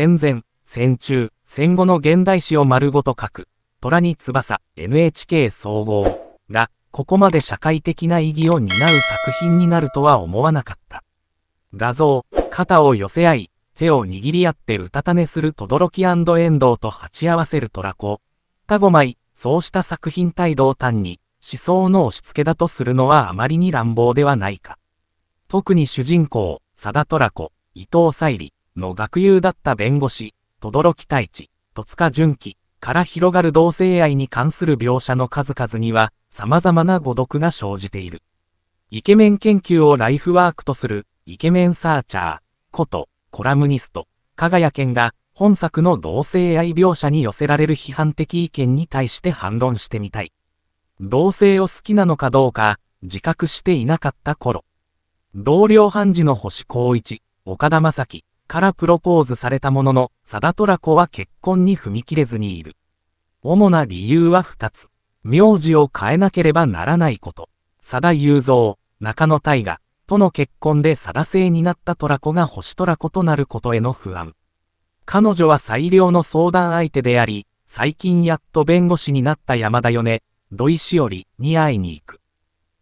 戦前、戦中、戦後の現代史を丸ごと書く、虎に翼、NHK 総合が、ここまで社会的な意義を担う作品になるとは思わなかった。画像、肩を寄せ合い、手を握り合ってうたた寝する轟き遠藤と鉢合わせる虎子。たごまい、そうした作品態度を単に、思想の押し付けだとするのはあまりに乱暴ではないか。特に主人公、貞虎子、伊藤沙莉、の学友だった弁護士、轟太一、戸塚純喜から広がる同性愛に関する描写の数々には、様々な誤読が生じている。イケメン研究をライフワークとする、イケメンサーチャー、こと、コラムニスト、加賀谷健が、本作の同性愛描写に寄せられる批判的意見に対して反論してみたい。同性を好きなのかどうか、自覚していなかった頃。同僚判事の星光一、岡田正樹、からプロポーズされたものの、サダトラコは結婚に踏み切れずにいる。主な理由は2つ。名字を変えなければならないこと。サダ雄三、中野大河、との結婚でサダ制になったトラコが星トラコとなることへの不安。彼女は最良の相談相手であり、最近やっと弁護士になった山田よね、土井しおりに会いに行く。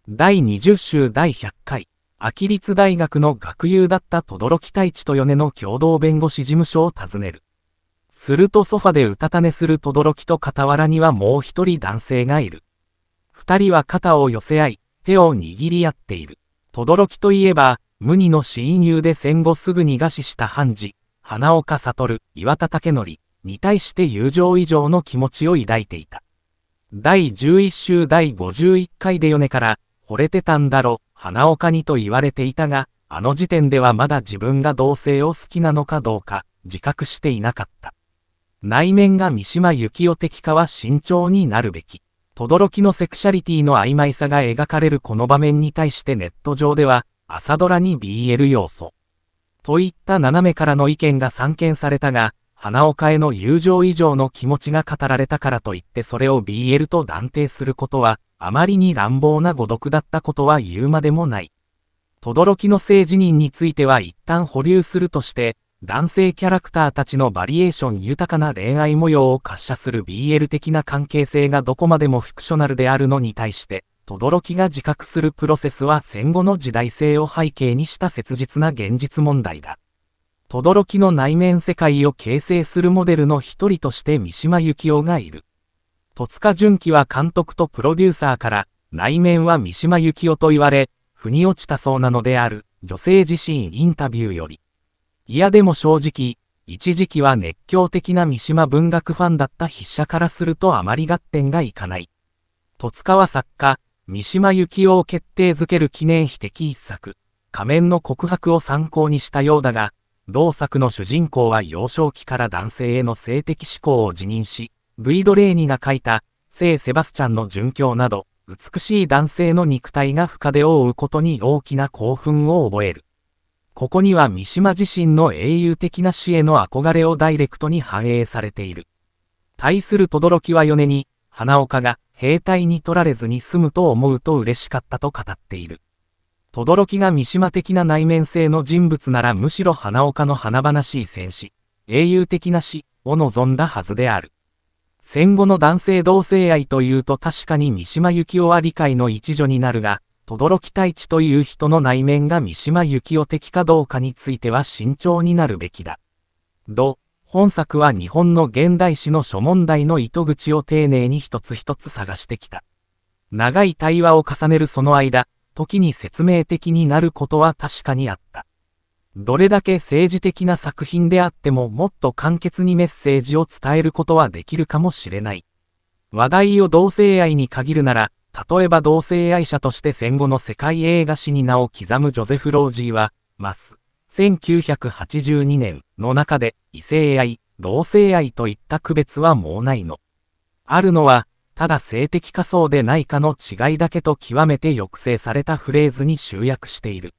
第20週第100回。秋立大学の学友だった轟太一と米の共同弁護士事務所を訪ねる。するとソファでうたた寝する轟と傍らにはもう一人男性がいる。二人は肩を寄せ合い、手を握り合っている。轟といえば、無二の親友で戦後すぐに餓死した判事、花岡悟、岩田武則に対して友情以上の気持ちを抱いていた。第11週第51回で米から、惚れてたんだろ、花岡にと言われていたが、あの時点ではまだ自分が同性を好きなのかどうか、自覚していなかった。内面が三島由紀夫的かは慎重になるべき。轟のセクシャリティの曖昧さが描かれるこの場面に対してネット上では、朝ドラに BL 要素。といった斜めからの意見が散見されたが、花岡への友情以上の気持ちが語られたからといってそれを BL と断定することは、あまりに乱暴な誤読だったことは言うまでもない。轟の性自認については一旦保留するとして、男性キャラクターたちのバリエーション豊かな恋愛模様を滑車する BL 的な関係性がどこまでもフィクショナルであるのに対して、轟が自覚するプロセスは戦後の時代性を背景にした切実な現実問題だ。轟の内面世界を形成するモデルの一人として三島幸紀夫がいる。戸塚純喜は監督とプロデューサーから、内面は三島由紀夫と言われ、腑に落ちたそうなのである、女性自身インタビューより。いやでも正直、一時期は熱狂的な三島文学ファンだった筆者からするとあまり合点がいかない。戸塚は作家、三島由紀夫を決定づける記念碑的一作、仮面の告白を参考にしたようだが、同作の主人公は幼少期から男性への性的思考を辞任し、ブイドレーニが書いた、聖セバスチャンの殉教など、美しい男性の肉体が深手を負うことに大きな興奮を覚える。ここには三島自身の英雄的な死への憧れをダイレクトに反映されている。対する轟は米に、花岡が兵隊に取られずに済むと思うと嬉しかったと語っている。轟が三島的な内面性の人物ならむしろ花岡の華々しい戦士、英雄的な死を望んだはずである。戦後の男性同性愛というと確かに三島由紀夫は理解の一助になるが、轟太一という人の内面が三島由紀夫的かどうかについては慎重になるべきだ。ど、本作は日本の現代史の諸問題の糸口を丁寧に一つ一つ探してきた。長い対話を重ねるその間、時に説明的になることは確かにあった。どれだけ政治的な作品であってももっと簡潔にメッセージを伝えることはできるかもしれない。話題を同性愛に限るなら、例えば同性愛者として戦後の世界映画史に名を刻むジョゼフ・ロージーは、マス、1982年の中で異性愛、同性愛といった区別はもうないの。あるのは、ただ性的仮想でないかの違いだけと極めて抑制されたフレーズに集約している。